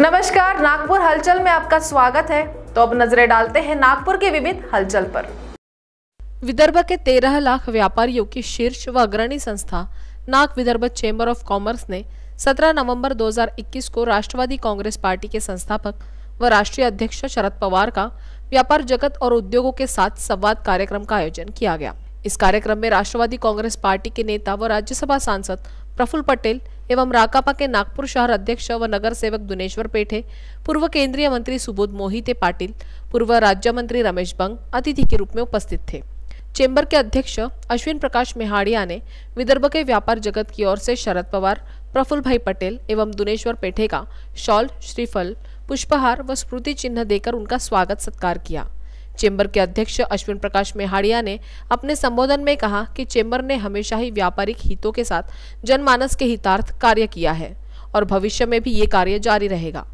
नमस्कार नागपुर हलचल में आपका स्वागत है तो अब नजरें डालते हैं नागपुर के विविध हलचल पर विदर्भ के तेरह लाख व्यापारियों की शीर्ष व अग्रणी संस्था Nag Vidarbha chamber of commerce ने 17 नवंबर 2021 को राष्ट्रवादी कांग्रेस पार्टी के संस्थापक व राष्ट्रीय अध्यक्ष शरद पवार का व्यापार जगत और उद्योगों के साथ संवाद कार्यक्रम का आयोजन किया गया इस कार्यक्रम में राष्ट्रवादी कांग्रेस पार्टी के नेता व राज्यसभा सांसद प्रफुल्ल पटेल एवं राकापा के नागपुर शहर अध्यक्ष व नगर सेवक दुनेश्वर पेठे पूर्व केंद्रीय मंत्री सुबोध मोहिते पाटिल पूर्व राज्य मंत्री रमेश बंग अतिथि के रूप में उपस्थित थे चेंबर के अध्यक्ष अश्विन प्रकाश मेहाड़िया ने विदर्भ के व्यापार जगत की ओर से शरद पवार प्रफुल्ल भाई पटेल एवं दुनेश्वर पेठे का शॉल श्रीफल पुष्पहार व स्मृति चिन्ह देकर उनका स्वागत सत्कार किया चेंबर के अध्यक्ष अश्विन प्रकाश मेहाड़िया ने अपने संबोधन में कहा कि चेंबर ने हमेशा ही व्यापारिक हितों के साथ जनमानस के हितार्थ कार्य किया है और भविष्य में भी ये कार्य जारी रहेगा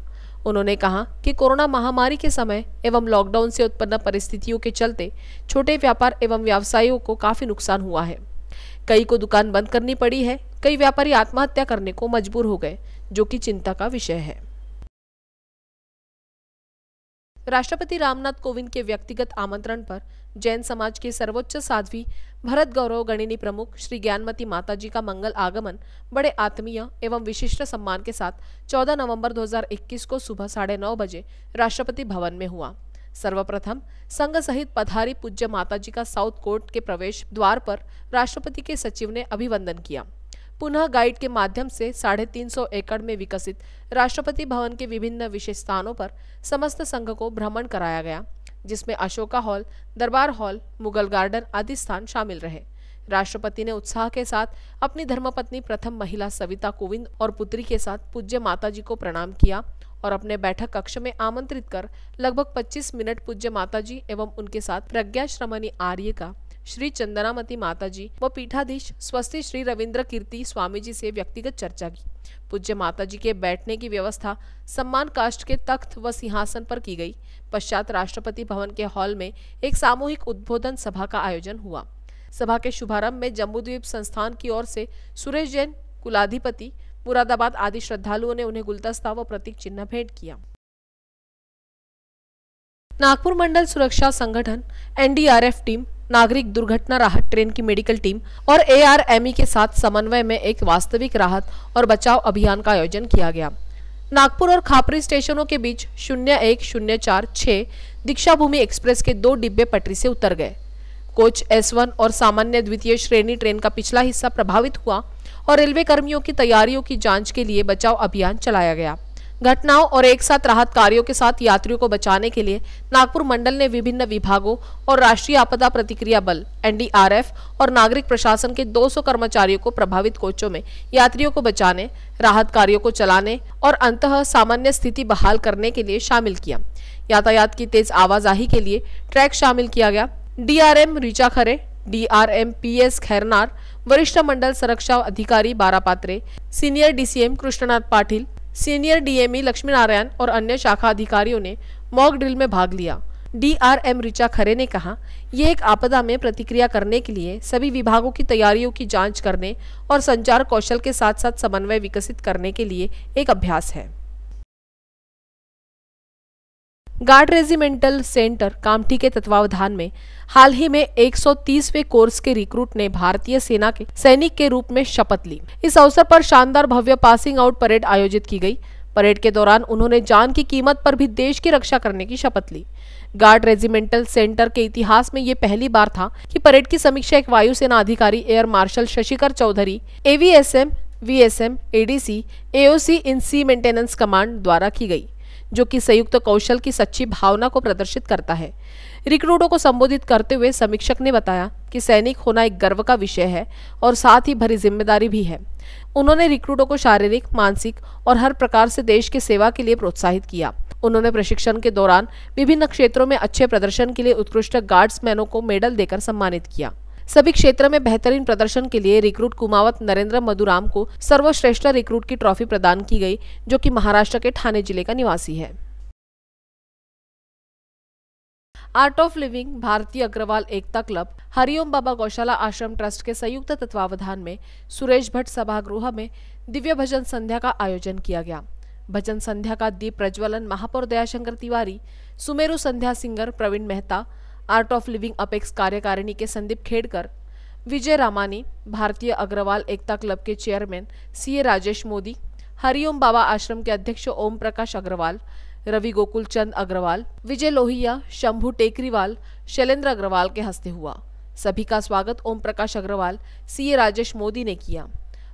उन्होंने कहा कि कोरोना महामारी के समय एवं लॉकडाउन से उत्पन्न परिस्थितियों के चलते छोटे व्यापार एवं व्यवसायियों को काफी नुकसान हुआ है कई को दुकान बंद करनी पड़ी है कई व्यापारी आत्महत्या करने को मजबूर हो गए जो कि चिंता का विषय है राष्ट्रपति रामनाथ कोविंद के व्यक्तिगत आमंत्रण पर जैन समाज के सर्वोच्च साध्वी भरत गौरव गणिनी प्रमुख श्री ज्ञानमती माताजी का मंगल आगमन बड़े आत्मीय एवं विशिष्ट सम्मान के साथ 14 नवंबर 2021 को सुबह साढ़े नौ बजे राष्ट्रपति भवन में हुआ सर्वप्रथम संघ सहित पधारी पूज्य माताजी का साउथ कोर्ट के प्रवेश द्वार पर राष्ट्रपति के सचिव ने अभिवंदन किया पुनः गाइड के माध्यम से साढ़े तीन सौ एकड़ में विकसित राष्ट्रपति भवन के विभिन्न विशेष स्थानों पर समस्त संघ को भ्रमण कराया गया जिसमें Ashoka hall Durbar hall Mughal garden आदि स्थान शामिल रहे राष्ट्रपति ने उत्साह के साथ अपनी धर्मपत्नी प्रथम महिला सविता कोविंद और पुत्री के साथ पूज्य माता जी को प्रणाम किया और अपने बैठक कक्ष में आमंत्रित कर लगभग 25 मिनट पूज्य माता जी एवं उनके साथ प्रज्ञा श्रमणी आर्य का श्री चंदनामती माता जी व पीठाधीश स्वस्ति श्री रविन्द्र कीर्ति स्वामी जी से व्यक्तिगत चर्चा की पूज्य माता जी के बैठने की व्यवस्था सम्मान काष्ट के तख्त व सिंहासन पर की गई पश्चात राष्ट्रपति भवन के हॉल में एक सामूहिक उद्बोधन सभा का आयोजन हुआ सभा के शुभारंभ में जम्मूद्वीप संस्थान की ओर से सुरेश जैन कुलाधिपति मुरादाबाद आदि श्रद्धालुओं ने उन्हें गुलदस्ता व प्रतीक चिन्ह भेंट किया नागपुर मंडल सुरक्षा संगठन एनडीआरएफ टीम नागरिक दुर्घटना राहत ट्रेन की मेडिकल टीम और एआरएमई के साथ समन्वय में एक वास्तविक राहत और बचाव अभियान का आयोजन किया गया नागपुर और खापरी स्टेशनों के बीच शून्य एक शून्य चार छः दीक्षाभूमि एक्सप्रेस के दो डिब्बे पटरी से उतर गए कोच एस वन और सामान्य द्वितीय श्रेणी ट्रेन का पिछला हिस्सा प्रभावित हुआ और रेलवे कर्मियों की तैयारियों की जांच के लिए बचाव अभियान चलाया गया घटनाओं और एक साथ राहत कार्यों के साथ यात्रियों को बचाने के लिए नागपुर मंडल ने विभिन्न विभागों और राष्ट्रीय आपदा प्रतिक्रिया बल एनडीआरएफ और नागरिक प्रशासन के 200 कर्मचारियों को प्रभावित कोचों में यात्रियों को बचाने राहत कार्यों को चलाने और अंतः सामान्य स्थिति बहाल करने के लिए शामिल किया यातायात की तेज आवाजाही के लिए ट्रैक शामिल किया गया DRM Richa Khare P S Khairnar वरिष्ठ मंडल सुरक्षा अधिकारी Barapatre senior DCM Krishnanath Patil senior DME Lakshmi Narayan और अन्य शाखा अधिकारियों ने मॉक ड्रिल में भाग लिया डीआरएम ऋचा खरे ने कहा यह एक आपदा में प्रतिक्रिया करने के लिए सभी विभागों की तैयारियों की जांच करने और संचार कौशल के साथ साथ समन्वय विकसित करने के लिए एक अभ्यास है गार्ड रेजिमेंटल सेंटर कामठी के तत्वावधान में हाल ही में 130वें कोर्स के रिक्रूट ने भारतीय सेना के सैनिक के रूप में शपथ ली इस अवसर पर शानदार भव्य पासिंग आउट परेड आयोजित की गई परेड के दौरान उन्होंने जान की कीमत पर भी देश की रक्षा करने की शपथ ली गार्ड रेजिमेंटल सेंटर के इतिहास में ये पहली बार था कि परेड की समीक्षा एक वायुसेना अधिकारी air marshal Shashikar Chaudhary AVSM VSM ADC AOC in C maintenance command द्वारा की गई जो कि संयुक्त कौशल की सच्ची भावना को प्रदर्शित करता है रिक्रूटों को संबोधित करते हुए समीक्षक ने बताया कि सैनिक होना एक गर्व का विषय है और साथ ही भरी जिम्मेदारी भी है उन्होंने रिक्रूटों को शारीरिक मानसिक और हर प्रकार से देश की सेवा के लिए प्रोत्साहित किया उन्होंने प्रशिक्षण के दौरान विभिन्न क्षेत्रों में अच्छे प्रदर्शन के लिए उत्कृष्ट गार्ड्समैनों को मेडल देकर सम्मानित किया सभी क्षेत्र में बेहतरीन प्रदर्शन के लिए रिक्रूट कुमावत नरेंद्र मधुराम को सर्वश्रेष्ठ रिक्रूट की ट्रॉफी प्रदान की गई जो कि महाराष्ट्र के ठाणे जिले का निवासी है art of living Bharatiya Agrawal Ekta club Hariom Baba Gaushala Ashram trust के संयुक्त तत्वावधान में सुरेश भट्ट सभागृह में दिव्य भजन संध्या का आयोजन किया गया भजन संध्या का दीप प्रज्वलन महापौर Dayashankar Tiwari Sumeru Sandhya singer Pravin Mehta art of living apex कार्यकारिणी के संदीप खेड़कर विजय रामानी भारतीय अग्रवाल एकता क्लब के chairman C A Rajesh Modi Hariom Baba Ashram के अध्यक्ष ओम प्रकाश अग्रवाल रवि गोकुल चंद अग्रवाल विजय लोहिया शंभू टेकरीवाल शैलेंद्र अग्रवाल के हस्ते हुआ सभी का स्वागत ओम प्रकाश अग्रवाल सी ए राजेश मोदी ने किया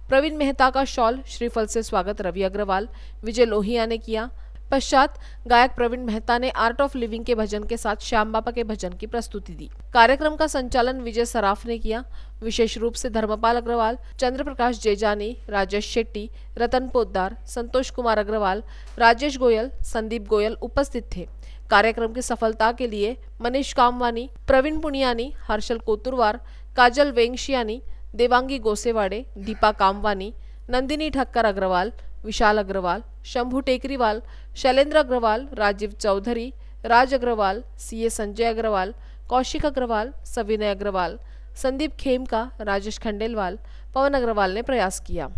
प्रवीण मेहता का शॉल श्रीफल से स्वागत रवि अग्रवाल विजय लोहिया ने किया पश्चात गायक प्रवीण मेहता ने आर्ट ऑफ लिविंग के भजन के साथ श्याम बाबा के भजन की प्रस्तुति दी कार्यक्रम का संचालन विजय सराफ ने किया विशेष रूप से धर्मपाल अग्रवाल चंद्र प्रकाश जेजानी राजेश शेट्टी रतन पोदार संतोष कुमार अग्रवाल राजेश गोयल संदीप गोयल उपस्थित थे कार्यक्रम की सफलता के लिए मनीष कामवानी प्रवीण पुनियानी हर्षल कोतुरवार काजल वेंगशियानी देवांगी गोसेवाड़े दीपा कामवानी नंदिनी ठक्कर अग्रवाल विशाल अग्रवाल शंभु टेकरीवाल शैलेंद्र अग्रवाल राजीव चौधरी राज अग्रवाल सीए संजय अग्रवाल कौशिक अग्रवाल सविनय अग्रवाल संदीप खेमका राजेश खंडेलवाल पवन अग्रवाल ने प्रयास किया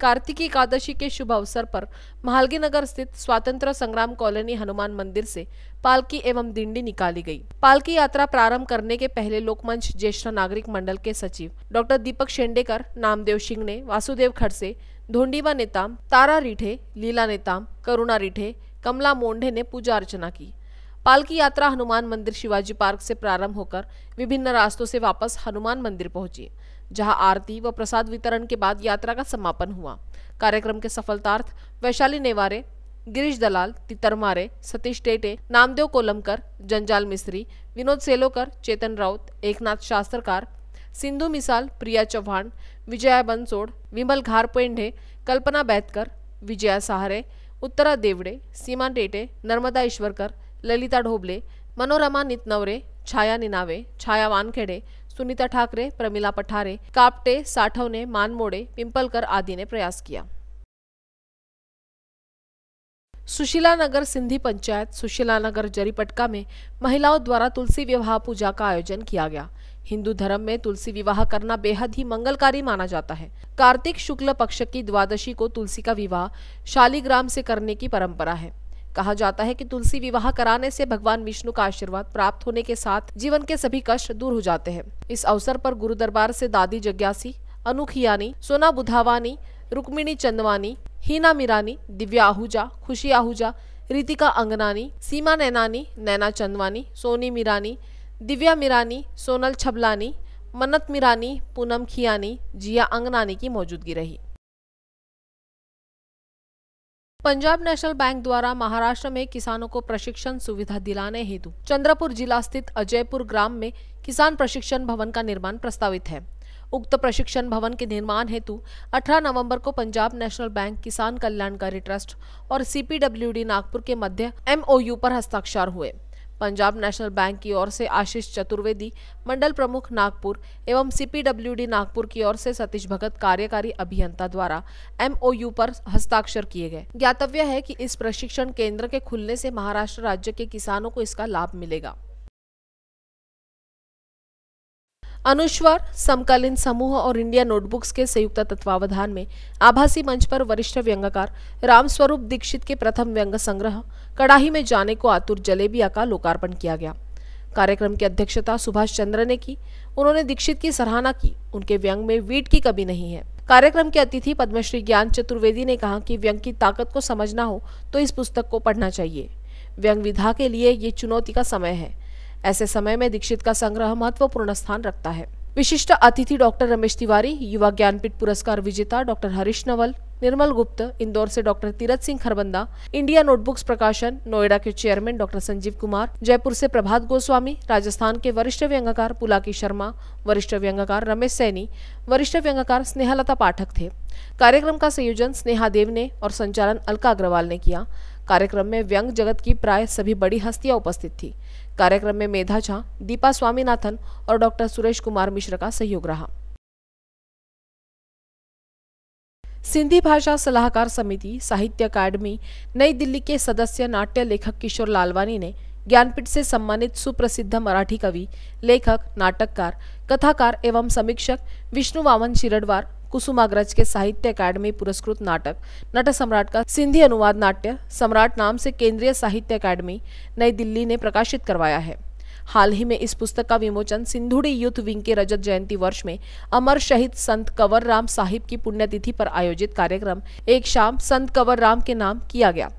कार्तिकी एकादशी के शुभ अवसर पर महालगी नगर स्थित स्वतंत्र संग्राम कॉलोनी हनुमान मंदिर से पालकी एवं दिंडी निकाली गई। पालकी यात्रा प्रारंभ करने के पहले लोकमंच ज्येष्ठ नागरिक मंडल के सचिव डॉक्टर दीपक शेंडेकर नामदेव सिंह ने वासुदेव खड़से धोंडीवा नेताम तारा रीठे लीला नेताम करुणा रीठे कमला मोंढे ने पूजा अर्चना की पालकी यात्रा हनुमान मंदिर शिवाजी पार्क से प्रारंभ होकर विभिन्न रास्तों से वापस हनुमान मंदिर पहुंची जहां आरती व प्रसाद वितरण के बाद यात्रा का समापन हुआ कार्यक्रम के सफलतार्थ वैशाली नेवारे गिरीश दलाल तितरमारे सतीश टेटे नामदेव कोलमकर जंजाल मिस्त्री विनोद सेलोकर चेतन राउत एकनाथ शास्त्रकार सिंधु मिसाल प्रिया चौहान विजया बनसोड़ विमल घारपेंढे कल्पना बैतकर विजया सहारे उत्तरा देवड़े सीमा टेटे नर्मदा ईश्वरकर ललिता ढोबले मनोरमा नितनवरे छाया निनावे छाया वानखेडे सुनीता ठाकरे प्रमिला पठारे कापटे साठवने मानमोड़े पिंपलकर आदि ने प्रयास किया सुशीला नगर सिंधी पंचायत सुशीला नगर जरीपटका में महिलाओं द्वारा तुलसी विवाह पूजा का आयोजन किया गया हिंदू धर्म में तुलसी विवाह करना बेहद ही मंगलकारी माना जाता है कार्तिक शुक्ल पक्ष की द्वादशी को तुलसी का विवाह शालीग्राम से करने की परंपरा है कहा जाता है कि तुलसी विवाह कराने से भगवान विष्णु का आशीर्वाद प्राप्त होने के साथ जीवन के सभी कष्ट दूर हो जाते हैं इस अवसर पर गुरु दरबार से दादी जग्यासी अनुखियानी सोना बुधावानी रुक्मिणी चंदवानी हीना मिरानी दिव्या आहूजा खुशी आहूजा रितिका अंगनानी सीमा नैनानी नैना चंदवानी सोनी मिरानी दिव्या मिरानी सोनल छबलानी मन्नत मिरानी पूनम खियानी जिया अंगनानी की मौजूदगी रही पंजाब नेशनल बैंक द्वारा महाराष्ट्र में किसानों को प्रशिक्षण सुविधा दिलाने हेतु चंद्रपुर जिला स्थित अजयपुर ग्राम में किसान प्रशिक्षण भवन का निर्माण प्रस्तावित है उक्त प्रशिक्षण भवन के निर्माण हेतु 18 नवंबर को पंजाब नेशनल बैंक किसान कल्याणकारी ट्रस्ट और सीपीडब्ल्यूडी नागपुर के मध्य एमओयू पर हस्ताक्षर हुए पंजाब नेशनल बैंक की ओर से आशीष चतुर्वेदी मंडल प्रमुख नागपुर एवं सीपीडब्ल्यूडी नागपुर की ओर से सतीश भगत कार्यकारी अभियंता द्वारा एमओयू पर हस्ताक्षर किए गए ज्ञातव्य है कि इस प्रशिक्षण केंद्र के खुलने से महाराष्ट्र राज्य के किसानों को इसका लाभ मिलेगा अनुस्वर समकालीन समूह और इंडिया नोटबुक्स के संयुक्त तत्वावधान में आभासी मंच पर वरिष्ठ व्यंगकार रामस्वरूप दीक्षित के प्रथम व्यंग संग्रह कड़ाही में जाने को आतुर जलेबिया का लोकार्पण किया गया कार्यक्रम की अध्यक्षता सुभाष चंद्र ने की उन्होंने दीक्षित की सराहना की उनके व्यंग में वीट की कमी नहीं है कार्यक्रम के अतिथि पद्मश्री ज्ञान चतुर्वेदी ने कहा कि व्यंग की ताकत को समझना हो तो इस पुस्तक को पढ़ना चाहिए व्यंग विधा के लिए ये चुनौती का समय है ऐसे समय में दीक्षित का संग्रह महत्वपूर्ण स्थान रखता है विशिष्ट अतिथि डॉक्टर रमेश तिवारी युवा ज्ञानपीठ पुरस्कार विजेता डॉक्टर हरीश नवल निर्मल गुप्त इंदौर से doctor Tirath Singh Kharbanda India notebooks प्रकाशन नोएडा के चेयरमैन डॉक्टर संजीव कुमार जयपुर से प्रभात गोस्वामी राजस्थान के वरिष्ठ व्यंगकार पुलाकी शर्मा वरिष्ठ व्यंगकार रमेश सैनी वरिष्ठ व्यंगकार स्नेहलता पाठक थे कार्यक्रम का संयोजन स्नेहा देव ने और संचालन अलका अग्रवाल ने किया कार्यक्रम में व्यंग जगत की प्राय सभी बड़ी हस्तियां उपस्थित थी कार्यक्रम में मेधा झा दीपा स्वामीनाथन और डॉक्टर सुरेश कुमार मिश्र का सहयोग रहा सिंधी भाषा सलाहकार समिति साहित्य अकादमी नई दिल्ली के सदस्य नाट्य लेखक किशोर लालवानी ने ज्ञानपीठ से सम्मानित सुप्रसिद्ध मराठी कवि लेखक नाटककार कथाकार एवं समीक्षक विष्णु वामन शिरडवार कुसुमाग्रज के साहित्य अकादमी पुरस्कृत नाटक नट सम्राट का सिंधी अनुवाद नाट्य सम्राट नाम से केंद्रीय साहित्य अकादमी नई दिल्ली ने प्रकाशित करवाया है हाल ही में इस पुस्तक का विमोचन सिंधुड़ी यूथ विंग के रजत जयंती वर्ष में अमर शहीद संत कंवर राम साहिब की पुण्यतिथि पर आयोजित कार्यक्रम एक शाम संत कंवर राम के नाम किया गया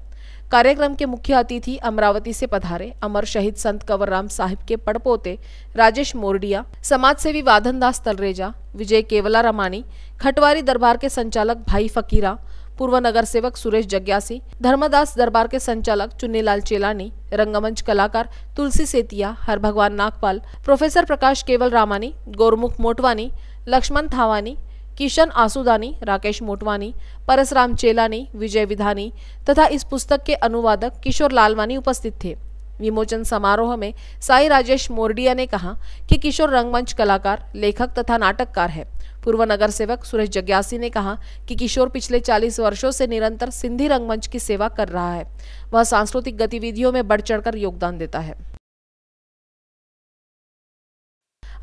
कार्यक्रम के मुख्य अतिथि अमरावती से पधारे अमर शहीद संत राम साहिब के पड़पोते राजेश मोरडिया समाजसेवी वाधनदास तलरेजा विजय केवला रमानी खटवारी दरबार के संचालक भाई फकीरा पूर्व नगर सेवक सुरेश जग्यासी धर्मदास दरबार के संचालक चुन्नीलाल चेलानी रंगमंच कलाकार तुलसी सेतिया हर भगवान नागपाल प्रोफेसर प्रकाश केवल रामानी गोरमुख मोटवानी लक्ष्मण थावानी किशन आसूदानी राकेश मोटवानी परसराम चेलानी विजय विधानी तथा इस पुस्तक के अनुवादक किशोर लालवानी उपस्थित थे विमोचन समारोह में साई राजेश मोरडिया ने कहा कि किशोर रंगमंच कलाकार लेखक तथा नाटककार है पूर्व नगर सेवक सुरेश जग्यासी ने कहा कि किशोर पिछले 40 वर्षों से निरंतर सिंधी रंगमंच की सेवा कर रहा है वह सांस्कृतिक गतिविधियों में बढ़ चढ़कर योगदान देता है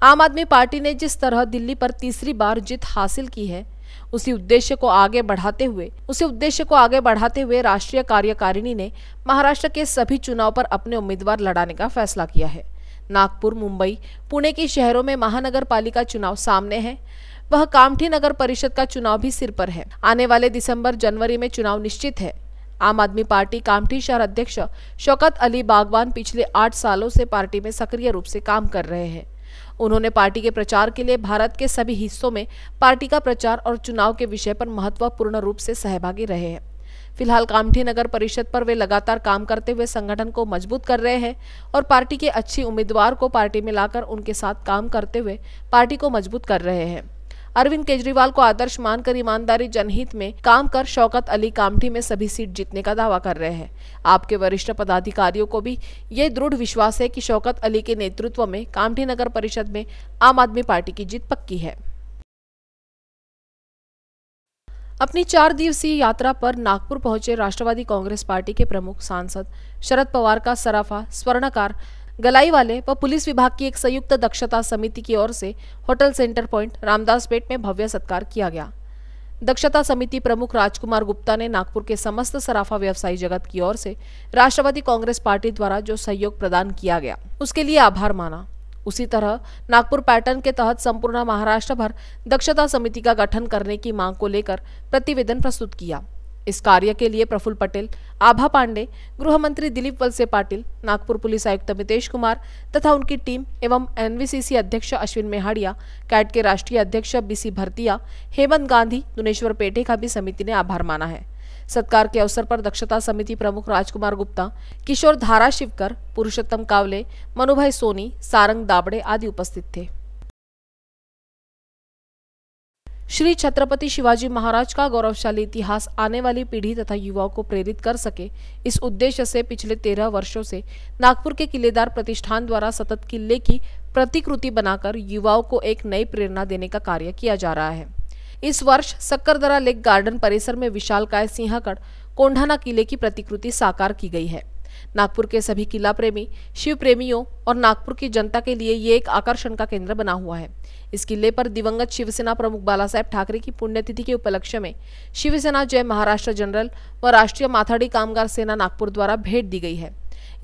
आम आदमी पार्टी ने जिस तरह दिल्ली पर तीसरी बार जीत हासिल की है उसी उद्देश्य को आगे बढ़ाते हुए उसी उद्देश्य को आगे बढ़ाते हुए राष्ट्रीय कार्यकारिणी ने महाराष्ट्र के सभी चुनाव पर अपने उम्मीदवार लड़ाने का फैसला किया है नागपुर मुंबई पुणे के शहरों में महानगर पालिका चुनाव सामने है वह कामठी नगर परिषद का चुनाव भी सिर पर है आने वाले दिसंबर जनवरी में चुनाव निश्चित है आम आदमी पार्टी कामठी शहर अध्यक्ष शौकत अली बागवान पिछले आठ सालों से पार्टी में सक्रिय रूप से काम कर रहे हैं उन्होंने पार्टी के प्रचार के लिए भारत के सभी हिस्सों में पार्टी का प्रचार और चुनाव के विषय पर महत्वपूर्ण रूप से सहभागी रहे हैं फिलहाल कामठी नगर परिषद पर वे लगातार काम करते हुए संगठन को मजबूत कर रहे हैं और पार्टी के अच्छी उम्मीदवार को पार्टी में लाकर उनके साथ काम करते हुए पार्टी को मजबूत कर रहे हैं अरविंद केजरीवाल को आदर्श मानकर ईमानदारी जनहित में काम कर शौकत अली कामठी में सभी सीट जीतने का दावा कर रहे हैं आपके वरिष्ठ पदाधिकारियों को भी ये दृढ़ विश्वास है कि शौकत अली के नेतृत्व में कामठी नगर परिषद में आम आदमी पार्टी की जीत पक्की है अपनी चार दिवसीय यात्रा पर नागपुर पहुंचे राष्ट्रवादी कांग्रेस पार्टी के प्रमुख सांसद शरद पवार का सराफा स्वर्णकार गलाई वाले व पुलिस विभाग की एक संयुक्त दक्षता समिति की ओर से hotel centre point Ramdas Peth में भव्य सत्कार किया गया दक्षता समिति प्रमुख राजकुमार गुप्ता ने नागपुर के समस्त सराफा व्यवसायी जगत की ओर से राष्ट्रवादी कांग्रेस पार्टी द्वारा जो सहयोग प्रदान किया गया उसके लिए आभार माना उसी तरह नागपुर पैटर्न के तहत संपूर्ण महाराष्ट्र भर दक्षता समिति का गठन करने की मांग को लेकर प्रतिवेदन प्रस्तुत किया इस कार्य के लिए प्रफुल्ल पटेल आभा पांडे गृह मंत्री दिलीप वलसे पाटिल नागपुर पुलिस आयुक्त मितेश कुमार तथा उनकी टीम एवं एनवीसीसी अध्यक्ष अश्विन मेहाड़िया कैट के राष्ट्रीय अध्यक्ष बीसी भरतिया हेमंत गांधी दुनेश्वर पेटे का भी समिति ने आभार माना है सत्कार के अवसर पर दक्षता समिति प्रमुख राजकुमार गुप्ता किशोर धारा शिवकर पुरुषोत्तम कावले मनुभाई सोनी सारंग दाबड़े आदि उपस्थित थे श्री छत्रपति शिवाजी महाराज का गौरवशाली इतिहास आने वाली पीढ़ी तथा युवाओं को प्रेरित कर सके इस उद्देश्य से पिछले तेरह वर्षों से नागपुर के किलेदार प्रतिष्ठान द्वारा सतत किले की प्रतिकृति बनाकर युवाओं को एक नई प्रेरणा देने का कार्य किया जा रहा है इस वर्ष सक्करदरा लेक गार्डन परिसर में विशाल काय सिंहगढ़ कोंढाना किले की प्रतिकृति साकार की गई है नागपुर के सभी किला प्रेमी शिव प्रेमियों और नागपुर की जनता के लिए ये एक आकर्षण का केंद्र बना हुआ है इस किले पर दिवंगत शिवसेना प्रमुख बाला साहेब ठाकरे की पुण्यतिथि के उपलक्ष्य में शिवसेना जय महाराष्ट्र जनरल व राष्ट्रीय माथाडी कामगार सेना नागपुर द्वारा भेंट दी गई है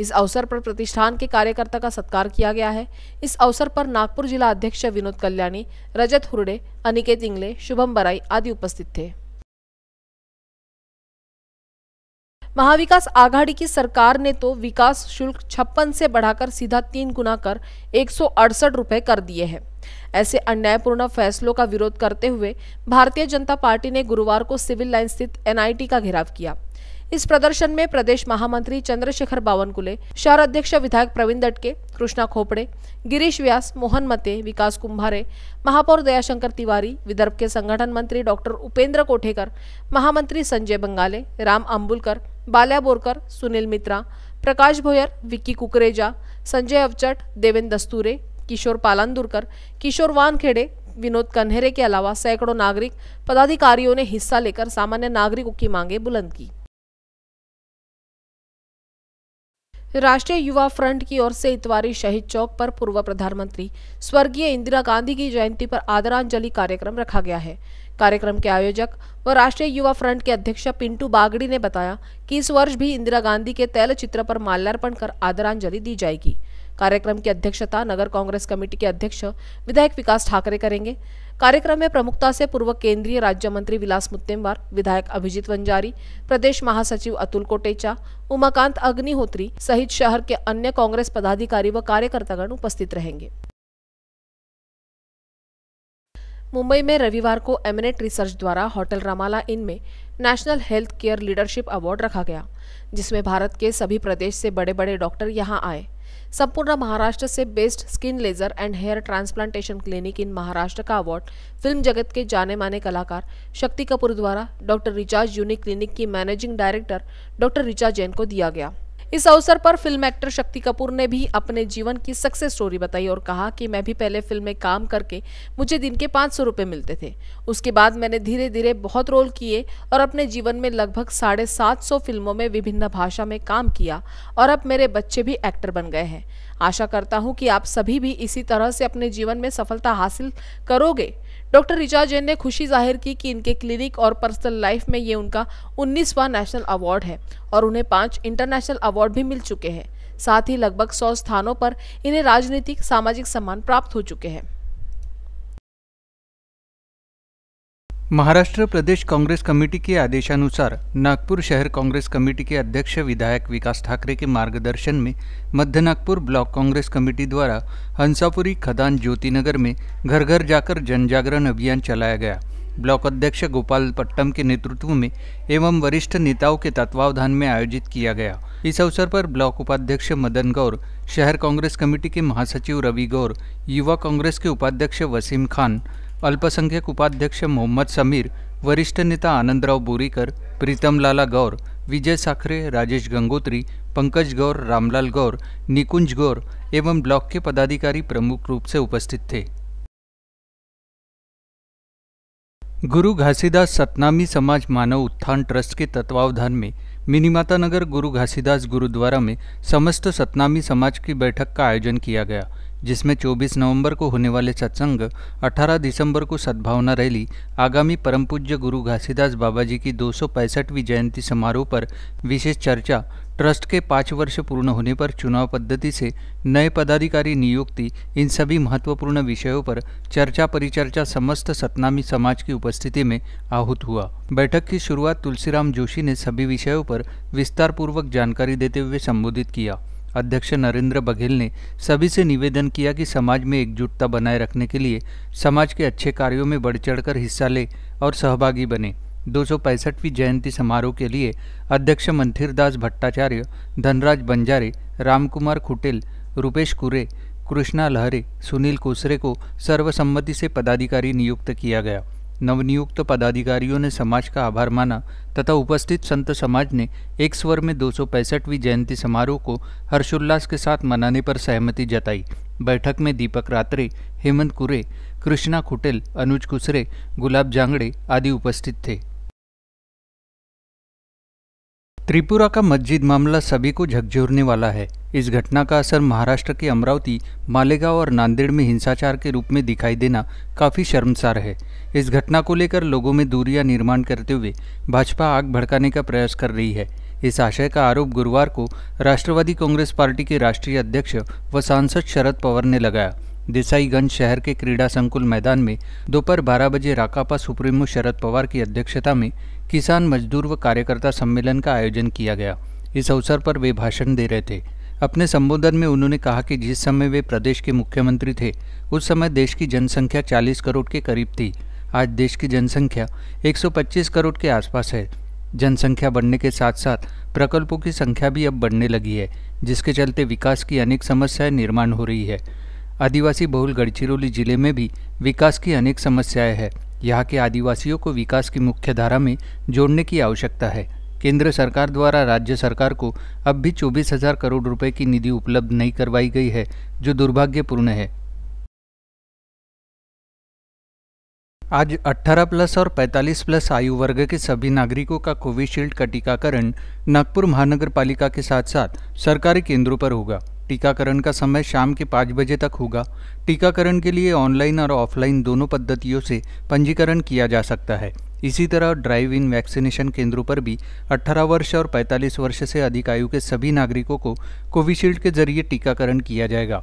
इस अवसर पर प्रतिष्ठान के कार्यकर्ता का सत्कार किया गया है इस अवसर पर नागपुर जिला अध्यक्ष विनोद कल्याणी रजत हुरडे अनिकेत इंगले शुभम बराई आदि उपस्थित थे महाविकास आघाड़ी की सरकार ने तो विकास शुल्क छप्पन से बढ़ाकर सीधा तीन गुना कर एक रुपए कर दिए हैं ऐसे अन्यायपूर्ण फैसलों का विरोध करते हुए भारतीय जनता पार्टी ने गुरुवार को सिविल लाइन स्थित एनआईटी का घेराव किया इस प्रदर्शन में प्रदेश महामंत्री चंद्रशेखर बावनकुले शहर अध्यक्ष विधायक प्रवीण दटके कृष्णा खोपड़े गिरीश व्यास मोहन मते विकास कुंभारे महापौर दयाशंकर तिवारी विदर्भ के संगठन मंत्री डॉक्टर उपेंद्र कोठेकर महामंत्री संजय बंगाले राम आंबुलकर बाल्या बोरकर सुनील मित्रा प्रकाश भोयर विक्की कुकरेजा संजय अवचट देवेंद्र दस्तूरे किशोर पालांदुरकर किशोर वानखेड़े विनोद कन्हेरे के अलावा सैकड़ों नागरिक पदाधिकारियों ने हिस्सा लेकर सामान्य नागरिकों की मांगे बुलंद की राष्ट्रीय युवा फ्रंट की ओर से इतवारी शहीद चौक पर पूर्व प्रधानमंत्री स्वर्गीय इंदिरा गांधी की जयंती पर आदरांजलि कार्यक्रम रखा गया है कार्यक्रम के आयोजक व राष्ट्रीय युवा फ्रंट के अध्यक्ष पिंटू बागड़ी ने बताया कि इस वर्ष भी इंदिरा गांधी के तैल चित्र पर माल्यार्पण कर आदरांजलि दी जाएगी कार्यक्रम की अध्यक्षता नगर कांग्रेस कमेटी के अध्यक्ष विधायक विकास ठाकरे करेंगे कार्यक्रम में प्रमुखता से पूर्व केंद्रीय राज्य मंत्री विलास मुत्तेमवार विधायक अभिजीत वंजारी प्रदेश महासचिव अतुल कोटेचा उमाकांत अग्निहोत्री सहित शहर के अन्य कांग्रेस पदाधिकारी व कार्यकर्तागण उपस्थित रहेंगे मुंबई में रविवार को एमिनेट रिसर्च द्वारा होटल रामाला इन में national health care leadership award रखा गया जिसमें भारत के सभी प्रदेश से बड़े बड़े डॉक्टर यहां आए संपूर्ण महाराष्ट्र से best skin laser and hair transplantation clinic in Maharashtra का अवार्ड फिल्म जगत के जाने माने कलाकार शक्ति कपूर द्वारा डॉक्टर रिचार्ज यूनिक क्लिनिक की managing director doctor Richa Jain को दिया गया इस अवसर पर फिल्म एक्टर शक्ति कपूर ने भी अपने जीवन की सक्सेस स्टोरी बताई और कहा कि मैं भी पहले फिल्म में काम करके मुझे दिन के पाँच सौ रुपये मिलते थे उसके बाद मैंने धीरे धीरे बहुत रोल किए और अपने जीवन में लगभग साढ़े सात सौ फिल्मों में विभिन्न भाषा में काम किया और अब मेरे बच्चे भी एक्टर बन गए हैं आशा करता हूँ कि आप सभी भी इसी तरह से अपने जीवन में सफलता हासिल करोगे डॉक्टर रिचा जैन ने खुशी जाहिर की कि इनके क्लिनिक और पर्सनल लाइफ में ये उनका उन्नीसवां नेशनल अवार्ड है और उन्हें पाँच इंटरनेशनल अवार्ड भी मिल चुके हैं साथ ही लगभग सौ स्थानों पर इन्हें राजनीतिक सामाजिक सम्मान प्राप्त हो चुके हैं महाराष्ट्र प्रदेश कांग्रेस कमेटी के आदेशानुसार नागपुर शहर कांग्रेस कमेटी के अध्यक्ष विधायक विकास ठाकरे के मार्गदर्शन में मध्य नागपुर ब्लॉक कांग्रेस कमेटी द्वारा हंसापुरी खदान ज्योतिनगर में घर घर जाकर जनजागरण अभियान चलाया गया ब्लॉक अध्यक्ष गोपाल पट्टम के नेतृत्व में एवं वरिष्ठ नेताओं के तत्वावधान में आयोजित किया गया इस अवसर पर ब्लॉक उपाध्यक्ष मदन गौर शहर कांग्रेस कमेटी के महासचिव रवि गौर युवा कांग्रेस के उपाध्यक्ष वसीम खान अल्पसंख्यक उपाध्यक्ष मोहम्मद समीर वरिष्ठ नेता आनंदराव बोरीकर प्रीतमलाला गौर विजय साखरे राजेश गंगोत्री पंकज गौर रामलाल गौर निकुंज गौर एवं ब्लॉक के पदाधिकारी प्रमुख रूप से उपस्थित थे गुरु घासीदास सतनामी समाज मानव उत्थान ट्रस्ट के तत्वावधान में मिनीमाता नगर गुरु घासीदास गुरुद्वारा में समस्त सतनामी समाज की बैठक का आयोजन किया गया जिसमें 24 नवंबर को होने वाले सत्संग 18 दिसंबर को सद्भावना रैली आगामी परम पूज्य गुरु घासीदास बाबा जी की दो जयंती समारोह पर विशेष चर्चा ट्रस्ट के पाँच वर्ष पूर्ण होने पर चुनाव पद्धति से नए पदाधिकारी नियुक्ति इन सभी महत्वपूर्ण विषयों पर चर्चा परिचर्चा समस्त सतनामी समाज की उपस्थिति में आहूत हुआ बैठक की शुरुआत तुलसीराम जोशी ने सभी विषयों पर विस्तारपूर्वक जानकारी देते हुए संबोधित किया अध्यक्ष नरेंद्र बघेल ने सभी से निवेदन किया कि समाज में एकजुटता बनाए रखने के लिए समाज के अच्छे कार्यों में बढ़ चढ़कर हिस्सा ले और सहभागी बने दो जयंती समारोह के लिए अध्यक्ष मंथिर भट्टाचार्य धनराज बंजारे रामकुमार खुटेल रूपेश कुरे कृष्णा लहरे सुनील कोसरे को सर्वसम्मति से पदाधिकारी नियुक्त किया गया नवनियुक्त पदाधिकारियों ने समाज का आभार माना तथा उपस्थित संत समाज ने एक स्वर में दो जयंती समारोह को हर्षोल्लास के साथ मनाने पर सहमति जताई बैठक में दीपक रात्रे हेमंत कुरे कृष्णा खुटेल अनुज कुसरे गुलाब जांगड़े आदि उपस्थित थे त्रिपुरा का मस्जिद मामला सभी को झकझोरने वाला है इस घटना का असर महाराष्ट्र के अमरावती मालेगांव और नांदेड़ में हिंसाचार के रूप में दिखाई देना काफ़ी शर्मसार है इस घटना को लेकर लोगों में दूरियां निर्माण करते हुए भाजपा आग भड़काने का प्रयास कर रही है इस आशय का आरोप गुरुवार को राष्ट्रवादी कांग्रेस पार्टी के राष्ट्रीय अध्यक्ष व सांसद शरद पवार ने लगाया देसाईगंज शहर के क्रीड़ा संकुल मैदान में दोपहर बारह बजे राकापा सुप्रीमो शरद पवार की अध्यक्षता में किसान मजदूर व कार्यकर्ता सम्मेलन का आयोजन किया गया इस अवसर पर वे भाषण दे रहे थे अपने संबोधन में उन्होंने कहा कि जिस समय वे प्रदेश के मुख्यमंत्री थे उस समय देश की जनसंख्या 40 करोड़ के करीब थी आज देश की जनसंख्या 125 करोड़ के आसपास है जनसंख्या बढ़ने के साथ साथ प्रकल्पों की संख्या भी अब बढ़ने लगी है जिसके चलते विकास की अनेक समस्याएं निर्माण हो रही है आदिवासी बहुल गढ़चिरौली जिले में भी विकास की अनेक समस्याएं हैं यहाँ के आदिवासियों को विकास की मुख्यधारा में जोड़ने की आवश्यकता है केंद्र सरकार द्वारा राज्य सरकार को अब भी चौबीस हजार करोड़ रुपए की निधि उपलब्ध नहीं करवाई गई है जो दुर्भाग्यपूर्ण है आज 18 प्लस और 45 प्लस आयु वर्ग के सभी नागरिकों का कोविशील्ड का टीकाकरण नागपुर महानगर पालिका के साथ साथ सरकारी केंद्रों पर होगा टीकाकरण का समय शाम के पाँच बजे तक होगा टीकाकरण के लिए ऑनलाइन और ऑफलाइन दोनों पद्धतियों से पंजीकरण किया जा सकता है इसी तरह ड्राइव इन वैक्सीनेशन केंद्रों पर भी 18 वर्ष और 45 वर्ष से अधिक आयु के सभी नागरिकों को कोविशील्ड के जरिए टीकाकरण किया जाएगा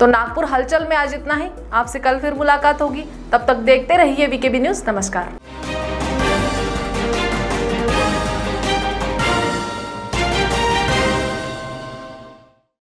तो नागपुर हलचल में आज इतना ही आपसे कल फिर मुलाकात होगी तब तक देखते रहिए वीकेबी न्यूज़ नमस्कार